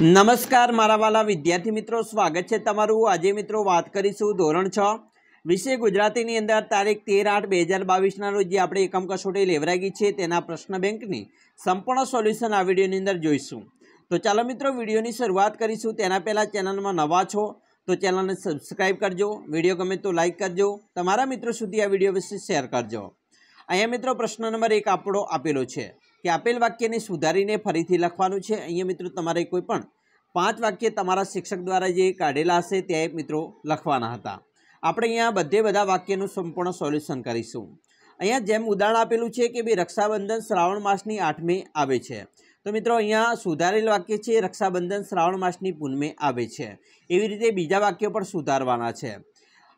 નમસ્કાર મારા વાલા વિદ્યાર્થી મિત્રો સ્વાગત છે તમારું આજે મિત્રો વાત કરીશું ધોરણ છ વિશે ગુજરાતીની અંદર તારીખ તેર આઠ બે હજાર બાવીસના રોજ જે આપણે એકમ કસોટી લેવરાઈ છે તેના પ્રશ્ન બેંકની સંપૂર્ણ સોલ્યુશન આ વિડીયોની અંદર જોઈશું તો ચાલો મિત્રો વિડીયોની શરૂઆત કરીશું તેના પહેલાં ચેનલમાં નવા છો તો ચેનલને સબસ્ક્રાઈબ કરજો વિડીયો ગમે તો લાઇક કરજો તમારા મિત્રો સુધી આ વિડીયો વિશે શેર કરજો અહીંયા મિત્રો પ્રશ્ન નંબર એક આપણો આપેલો છે કે આપેલ વાક્યને સુધારીને ફરીથી લખવાનું છે અહીંયા મિત્રો તમારે કોઈ પણ પાંચ વાક્ય તમારા શિક્ષક દ્વારા જે કાઢેલા હશે ત્યાં મિત્રો લખવાના હતા આપણે અહીંયા બધે બધા વાક્યનું સંપૂર્ણ સોલ્યુશન કરીશું અહીંયા જેમ ઉદાહરણ આપેલું છે કે ભાઈ રક્ષાબંધન શ્રાવણ માસની આઠમે આવે છે તો મિત્રો અહીંયા સુધારેલ વાક્ય છે રક્ષાબંધન શ્રાવણ માસની પૂનમે આવે છે એવી રીતે બીજા વાક્યો પણ સુધારવાના છે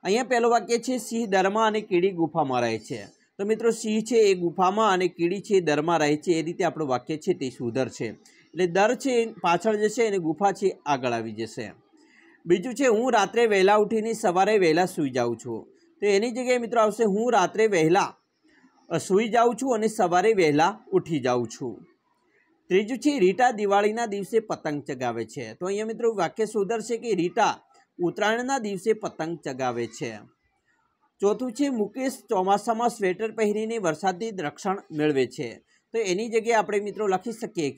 અહીંયા પહેલું વાક્ય છે સિંહ દરમાં અને કીડી ગુફામાં રહે છે તો મિત્રો સિંહ છે એ ગુફામાં અને કીડી છે એ દરમાં રહે છે એ રીતે આપણું વાક્ય છે તે સુધર છે એટલે દર છે પાછળ જશે અને ગુફા છે આગળ આવી જશે બીજું છે હું રાત્રે વહેલા ઉઠીને સવારે વહેલા સૂઈ જાઉં છું તો એની જગ્યાએ મિત્રો આવશે હું રાત્રે વહેલા સૂઈ જાઉં છું અને સવારે વહેલા ઉઠી જાઉં છું ત્રીજું છે રીટા દિવાળીના દિવસે પતંગ ચગાવે છે તો અહીંયા મિત્રો વાક્ય સુધરશે કે રીટા ઉત્તરાયણના દિવસે પતંગ ચગાવે છે ચોથું છે મુકેશ ચોમાસામાં સ્વેટર પહેરીને વરસાદથી રક્ષણ મેળવે છે તો એની જગ્યાએ આપણે મિત્રો લખી શકીએ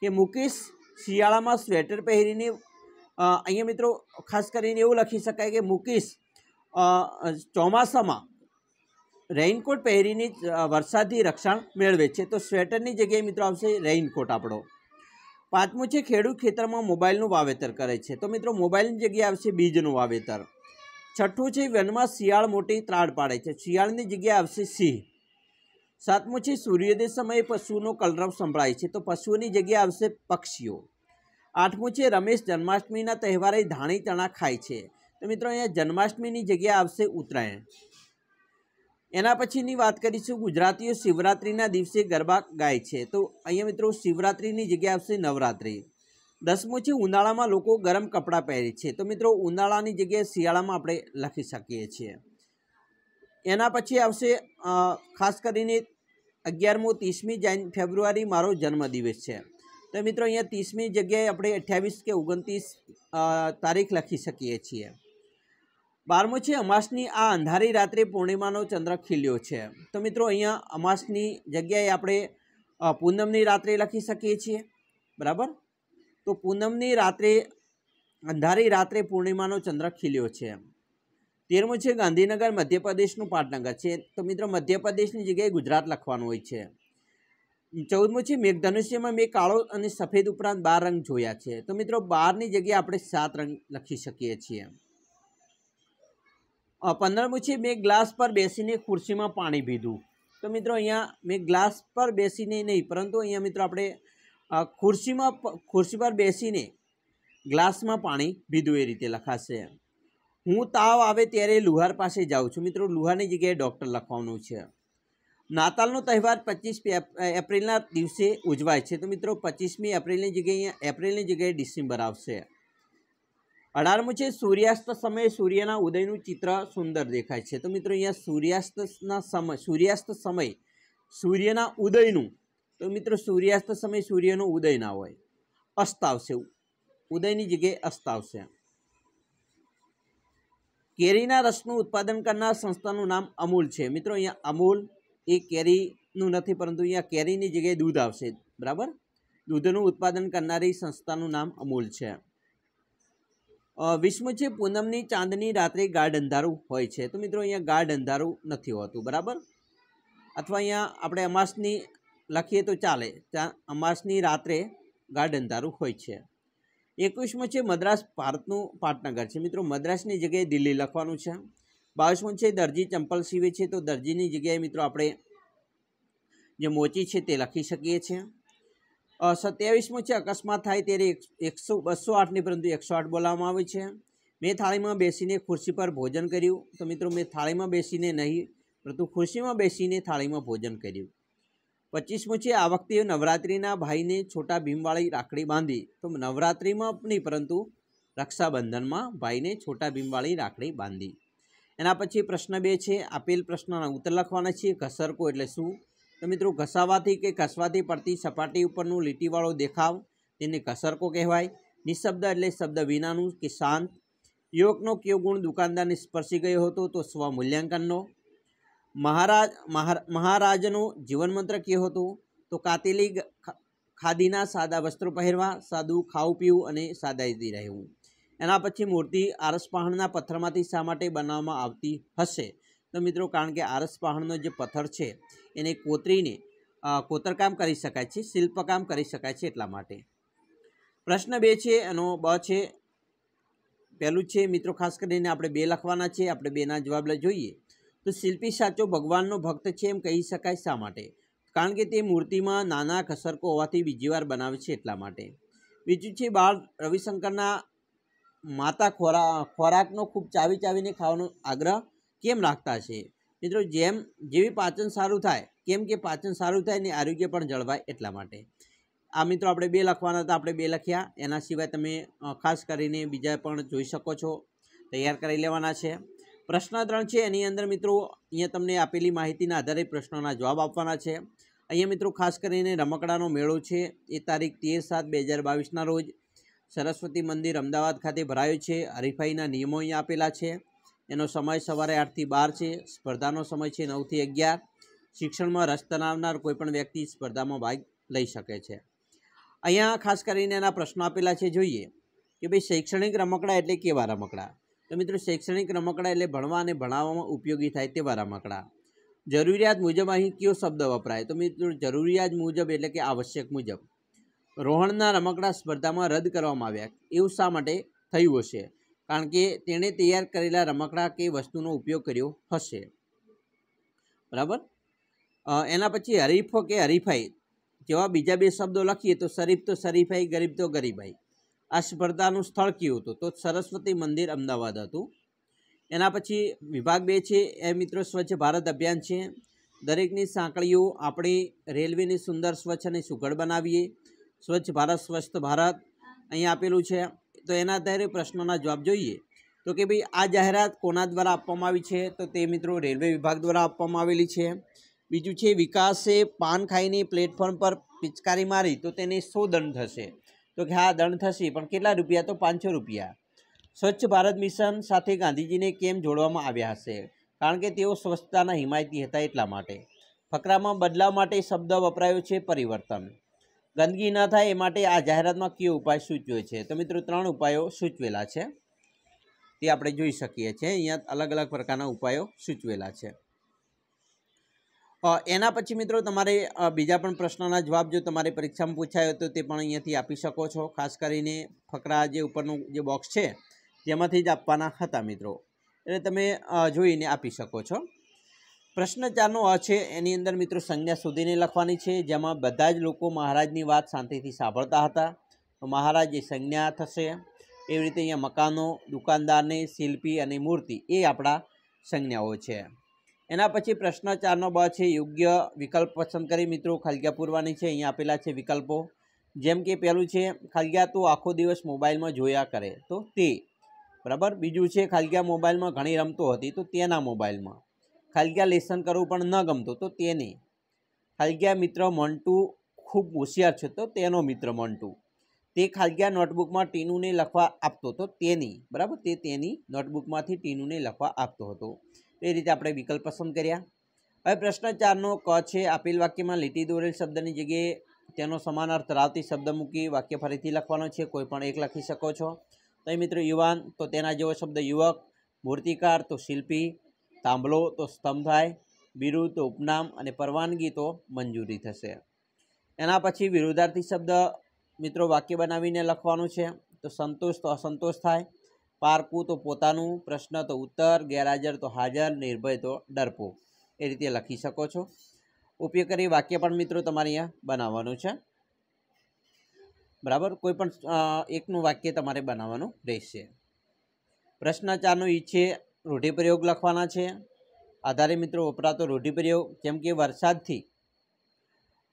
કે મુકેશ શિયાળામાં સ્વેટર પહેરીને અહીંયા મિત્રો ખાસ કરીને એવું લખી શકાય કે મુકેશ ચોમાસામાં રેઇનકોટ પહેરીને વરસાદથી રક્ષણ મેળવે છે તો સ્વેટરની જગ્યાએ મિત્રો આવશે રેઇનકોટ આપણો પાંચમું છે ખેડૂત ખેતરમાં મોબાઈલનું વાવેતર કરે છે તો મિત્રો મોબાઈલની જગ્યાએ આવશે બીજનું વાવેતર છઠ્ઠું છે વનમાં શિયાળ મોટી ત્રાડ પાડે છે શિયાળની જગ્યાએ આવશે સિંહ સાતમું છે સૂર્યોદય સમયે પશુનો કલરવ સંભળાય છે તો પશુઓની જગ્યાએ આવશે પક્ષીઓ આઠમું છે રમેશ જન્માષ્ટમીના તહેવારે ધાણી ચણા ખાય છે તો મિત્રો અહીંયા જન્માષ્ટમીની જગ્યાએ આવશે ઉત્તરાયણ એના પછીની વાત કરીશું ગુજરાતીઓ શિવરાત્રિના દિવસે ગરબા ગાય છે તો અહીંયા મિત્રો શિવરાત્રિની જગ્યાએ આવશે નવરાત્રિ દસમું છે ઉનાળામાં લોકો ગરમ કપડાં પહેરે છે તો મિત્રો ઉનાળાની જગ્યાએ શિયાળામાં આપણે લખી શકીએ છીએ એના પછી આવશે ખાસ કરીને અગિયારમું ત્રીસમી જાન ફેબ્રુઆરી મારો જન્મદિવસ છે તો મિત્રો અહીંયા ત્રીસમી જગ્યાએ આપણે અઠ્યાવીસ કે ઓગણત્રીસ તારીખ લખી શકીએ છીએ બારમું છે અમાસની આ અંધારી રાત્રે પૂર્ણિમાનો ચંદ્ર ખીલ્યો છે તો મિત્રો અહીંયા અમાસની જગ્યાએ આપણે પૂનમની રાત્રે લખી શકીએ છીએ બરાબર તો પૂનમની રાત્રે અંધારી રાત્રે પૂર્ણિમાનો ચંદ્ર ખીલ્યો છે તેરમું છે ગાંધીનગર મધ્યપ્રદેશનું પાટનગર છે તો મિત્રો મધ્યપ્રદેશની જગ્યાએ ગુજરાત લખવાનું હોય છે ચૌદમું છે મેઘધનુષ્યમાં મેં કાળો અને સફેદ ઉપરાંત બાર રંગ જોયા છે તો મિત્રો બારની જગ્યાએ આપણે સાત રંગ લખી શકીએ છીએ પંદરમું છે મેં ગ્લાસ પર બેસીને ખુરશીમાં પાણી પીધું તો મિત્રો અહીંયા મેં ગ્લાસ પર બેસીને નહીં પરંતુ અહીંયા મિત્રો આપણે ખુરશીમાં ખુરશી પર બેસીને ગ્લાસમાં પાણી પીધું એ રીતે લખાશે હું તાવ આવે ત્યારે લુહાર પાસે જાઉં છું મિત્રો લુહારની જગ્યાએ ડૉક્ટર લખવાનું છે નાતાલનો તહેવાર પચીસ એપ્રિલના દિવસે ઉજવાય છે તો મિત્રો પચીસમી એપ્રિલની જગ્યાએ એપ્રિલની જગ્યાએ ડિસેમ્બર આવશે અઢારમું છે સૂર્યાસ્ત સમયે સૂર્યના ઉદયનું ચિત્ર સુંદર દેખાય છે તો મિત્રો અહીંયા સૂર્યાસ્તના સમય સૂર્યાસ્ત સમય સૂર્યના ઉદયનું તો મિત્રો સૂર્યાસ્ત સમયે સૂર્યનો ઉદય ના હોય અસ્ત આવશે ઉદયની જગ્યાએ અસ્ત આવશે કેરીના રસનું ઉત્પાદન કરનાર સંસ્થાનું નામ અમૂલ છે મિત્રો અહીંયા અમૂલ એ કેરીનું નથી પરંતુ અહીંયા કેરીની જગ્યાએ દૂધ આવશે બરાબર દૂધનું ઉત્પાદન કરનારી સંસ્થાનું નામ અમૂલ છે વિષ્ણુ છે પૂનમની ચાંદની રાત્રે ગાઢ અંધારું હોય છે તો મિત્રો અહીંયા ગાઢ અંધારું નથી હોતું બરાબર અથવા અહીંયા આપણે અમાસની લખીએ તો ચાલે ત્યાં અમાસની રાત્રે ગાર્ડન ધારું હોય છે એકવીસમો છે મદ્રાસ ભારતનું પાટનગર છે મિત્રો મદ્રાસની જગ્યાએ દિલ્હી લખવાનું છે બાવીસમો છે દરજી ચંપલ સીવે છે તો દરજીની જગ્યાએ મિત્રો આપણે જે મોચી છે તે લખી શકીએ છીએ સત્યાવીસમો છે અકસ્માત થાય ત્યારે એકસો બસો આઠની પરંતુ એકસો આઠ બોલાવવામાં આવે છે મેં થાળીમાં બેસીને ખુરશી પર ભોજન કર્યું તો મિત્રો મેં થાળીમાં બેસીને નહીં પરંતુ ખુરશીમાં બેસીને થાળીમાં ભોજન કર્યું પચીસમું છે આ વખતે નવરાત્રિના ભાઈને છોટા ભીમવાળી રાખડી બાંધી તો નવરાત્રિમાં નહીં પરંતુ રક્ષાબંધનમાં ભાઈને છોટા ભીમવાળી રાખડી બાંધી એના પછી પ્રશ્ન બે છે આપેલ પ્રશ્નના ઉત્તર લખવાના છીએ ઘસરકો એટલે શું તો મિત્રો ઘસાવાથી કે ઘસવાથી પડતી સપાટી ઉપરનું લીટીવાળો દેખાવ તેને ઘસરકો કહેવાય નિશબ્દ એટલે શબ્દ વિનાનું કે શાંત યુવકનો કયો ગુણ દુકાનદારને સ્પર્શી ગયો હતો તો સ્વમૂલ્યાંકનનો મહારાજ મહારાજનું મંત્ર કયું હતું તો કાતિલી ખાદીના સાદા વસ્ત્રો પહેરવા સાદું ખાવું પીવું અને સાદાઈથી રહેવું એના પછી મૂર્તિ આરસપાહણના પથ્થરમાંથી શા માટે બનાવવામાં આવતી હશે તો મિત્રો કારણ કે આરસ જે પથ્થર છે એને કોતરીને કોતરકામ કરી શકાય છે શિલ્પકામ કરી શકાય છે એટલા માટે પ્રશ્ન બે છે એનો બ છે પહેલું છે મિત્રો ખાસ કરીને આપણે બે લખવાના છે આપણે બેના જવાબ જોઈએ તો શિલ્પી સાચો ભગવાનનો ભક્ત છે એમ કહી શકાય શા માટે કારણ કે તે મૂર્તિમાં નાના કસરકો હોવાથી બીજી વાર બનાવે છે એટલા માટે બીજું છે બાળ રવિશંકરના માતા ખોરા ખોરાકનો ખૂબ ચાવી ચાવીને ખાવાનો આગ્રહ કેમ રાખતા છે મિત્રો જેમ જેવી પાચન સારું થાય કેમ કે પાચન સારું થાય ને આરોગ્ય પણ જળવાય એટલા માટે આ મિત્રો આપણે બે લખવાના હતા આપણે બે લખ્યા એના સિવાય તમે ખાસ કરીને બીજા પણ જોઈ શકો છો તૈયાર કરી લેવાના છે પ્રશ્ન ત્રણ છે એની અંદર મિત્રો અહીંયા તમને આપેલી માહિતીના આધારે પ્રશ્નોના જવાબ આપવાના છે અહીંયા મિત્રો ખાસ કરીને રમકડાનો મેળો છે એ તારીખ તેર સાત બે હજાર બાવીસના રોજ સરસ્વતી મંદિર અમદાવાદ ખાતે ભરાયો છે હરીફાઈના નિયમો અહીંયા આપેલા છે એનો સમય સવારે આઠથી બાર છે સ્પર્ધાનો સમય છે નવથી અગિયાર શિક્ષણમાં રસ તનાવનાર કોઈપણ વ્યક્તિ સ્પર્ધામાં ભાગ લઈ શકે છે અહીંયા ખાસ કરીને એના પ્રશ્નો આપેલા છે જોઈએ કે ભાઈ શૈક્ષણિક રમકડા એટલે કેવા રમકડા તો મિત્રો શૈક્ષણિક રમકડા એટલે ભણવા અને ભણાવવામાં ઉપયોગી થાય તેવા રમકડા જરૂરિયાત મુજબ અહીં કયો શબ્દ વપરાય તો મિત્રો જરૂરિયાત મુજબ એટલે કે આવશ્યક મુજબ રોહણના રમકડા સ્પર્ધામાં રદ કરવામાં આવ્યા એવું શા માટે થયું હશે કારણ કે તેણે તૈયાર કરેલા રમકડા કે વસ્તુનો ઉપયોગ કર્યો હશે બરાબર એના પછી હરીફો કે હરીફાઈ જેવા બીજા બે શબ્દો લખીએ તો શરીફ તો શરીફાઈ ગરીબ તો ગરીબાઈ આ સ્પર્ધાનું સ્થળ કયું હતું તો સરસ્વતી મંદિર અમદાવાદ હતું એના પછી વિભાગ બે છે એ મિત્રો સ્વચ્છ ભારત અભિયાન છે દરેકની સાંકળીઓ આપણી રેલવેની સુંદર સ્વચ્છ અને સુઘડ બનાવીએ સ્વચ્છ ભારત સ્વસ્થ ભારત અહીં આપેલું છે તો એના આધારે પ્રશ્નોના જવાબ જોઈએ તો કે ભાઈ આ જાહેરાત કોના દ્વારા આપવામાં આવી છે તો તે મિત્રો રેલવે વિભાગ દ્વારા આપવામાં આવેલી છે બીજું છે વિકાસે પાન ખાઈને પ્લેટફોર્મ પર પિચકારી મારી તો તેને સો દંડ થશે તો કે હા દંડ થશે પણ કેટલા રૂપિયા તો પાંચસો રૂપિયા સ્વચ્છ ભારત મિશન સાથે ગાંધીજીને કેમ જોડવામાં આવ્યા હશે કારણ કે તેઓ સ્વચ્છતાના હિમાયતી હતા એટલા માટે ફકરામાં બદલાવ માટે શબ્દ વપરાયો છે પરિવર્તન ગંદકી ન થાય એ માટે આ જાહેરાતમાં કયો ઉપાય સૂચવે છે તો મિત્રો ત્રણ ઉપાયો સૂચવેલા છે તે આપણે જોઈ શકીએ છીએ અહીંયા અલગ અલગ પ્રકારના ઉપાયો સૂચવેલા છે એના પછી મિત્રો તમારે બીજા પણ પ્રશ્નોના જવાબ જો તમારે પરીક્ષામાં પૂછાયો તો તે પણ અહીંયાથી આપી શકો છો ખાસ કરીને ફકરા જે ઉપરનું જે બોક્સ છે તેમાંથી જ આપવાના હતા મિત્રો એટલે તમે જોઈને આપી શકો છો પ્રશ્ન ચારનો અ છે એની અંદર મિત્રો સંજ્ઞા સુધીને લખવાની છે જેમાં બધા જ લોકો મહારાજની વાત શાંતિથી સાંભળતા હતા તો મહારાજ એ સંજ્ઞા થશે એવી રીતે અહીંયા મકાનો દુકાનદારને શિલ્પી અને મૂર્તિ એ આપણા સંજ્ઞાઓ છે એના પછી પ્રશ્ન ચારનો બ છે યોગ્ય વિકલ્પ પસંદ કરી મિત્રો ખલગિયા પૂરવાની છે અહીંયા આપેલા છે વિકલ્પો જેમ કે પહેલું છે ખલગિયા તું આખો દિવસ મોબાઈલમાં જોયા કરે તો તે બરાબર બીજું છે ખલગિયા મોબાઈલમાં ઘણી રમતો હતી તો તેના મોબાઈલમાં ખલગિયા લેસન કરવું પણ ન ગમતો તો તેને ખલગિયા મિત્ર મંટુ ખૂબ હોશિયાર છે તો તેનો મિત્ર મંટુ તે ખાલગિયા નોટબુકમાં ટીનુને લખવા આપતો તો તેની બરાબર તે તેની નોટબુકમાંથી ટીનુને લખવા આપતો હતો એ રીતે આપણે વિકલ્પ પસંદ કર્યા હવે પ્રશ્ન ચારનો ક છે આપેલ વાક્યમાં લીટી દોરેલ શબ્દની જગ્યાએ તેનો સમાનાર્થ ધરાવતી શબ્દ મૂકી વાક્ય ફરીથી લખવાનો છે કોઈ પણ એક લખી શકો છો તો મિત્રો યુવાન તો તેના જેવો શબ્દ યુવક મૂર્તિકાર તો શિલ્પી તાંબલો તો સ્તંભ થાય બિરુદ તો ઉપનામ અને પરવાનગી તો મંજૂરી થશે એના પછી વિરુદ્ધાર્થી શબ્દ મિત્રો વાક્ય બનાવીને લખવાનું છે તો સંતોષ તો અસંતોષ થાય પારકું તો પોતાનું પ્રશ્ન તો ઉત્તર ગેરહાજર તો હાજર નિર્ભય તો ડરપો એ રીતે લખી શકો છો ઉપયોગ કરી વાક્ય પણ મિત્રો તમારે અહીંયા બનાવવાનું છે બરાબર કોઈ પણ એકનું વાક્ય તમારે બનાવવાનું રહેશે પ્રશ્નાચારનું ઈચ્છે રૂઢિપ્રયોગ લખવાના છે આધારે મિત્રો વપરાતો રૂઢિપ્રયોગ જેમ કે વરસાદથી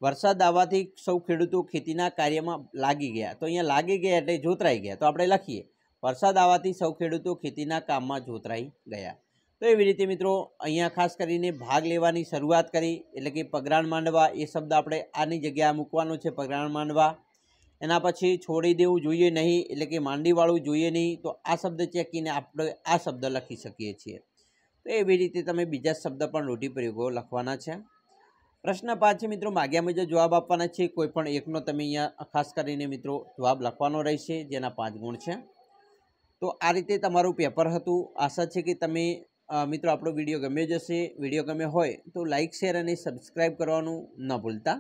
વરસાદ આવવાથી સૌ ખેડૂતો ખેતીના કાર્યમાં લાગી ગયા તો અહીંયા લાગી ગયા એટલે જોતરાઈ ગયા તો આપણે લખીએ વરસાદ આવવાથી સૌ ખેડૂતો ખેતીના કામમાં જોતરાઈ ગયા તો એવી રીતે મિત્રો અહીંયા ખાસ કરીને ભાગ લેવાની શરૂઆત કરી એટલે કે પગરાણ માંડવા એ શબ્દ આપણે આની જગ્યાએ મૂકવાનો છે પગરાણ માંડવા એના પછી છોડી દેવું જોઈએ નહીં એટલે કે માંડીવાળું જોઈએ નહીં તો આ શબ્દ ચેકીને આપણે આ શબ્દ લખી શકીએ છીએ તો એવી રીતે તમે બીજા શબ્દ પણ રૂઢિપ્રયોગો લખવાના છે પ્રશ્ન પાંચ મિત્રો માગ્યા મુજબ જવાબ આપવાના છે કોઈપણ એકનો તમે અહીંયા ખાસ કરીને મિત્રો જવાબ લખવાનો રહેશે જેના પાંચ ગુણ છે તો આ રીતે તમારું પેપર હતું આશા છે કે તમે મિત્રો આપણો વિડીયો ગમ્યો જશે વિડીયો ગમ્યો હોય તો લાઇક શેર અને સબસ્ક્રાઈબ કરવાનું ન ભૂલતા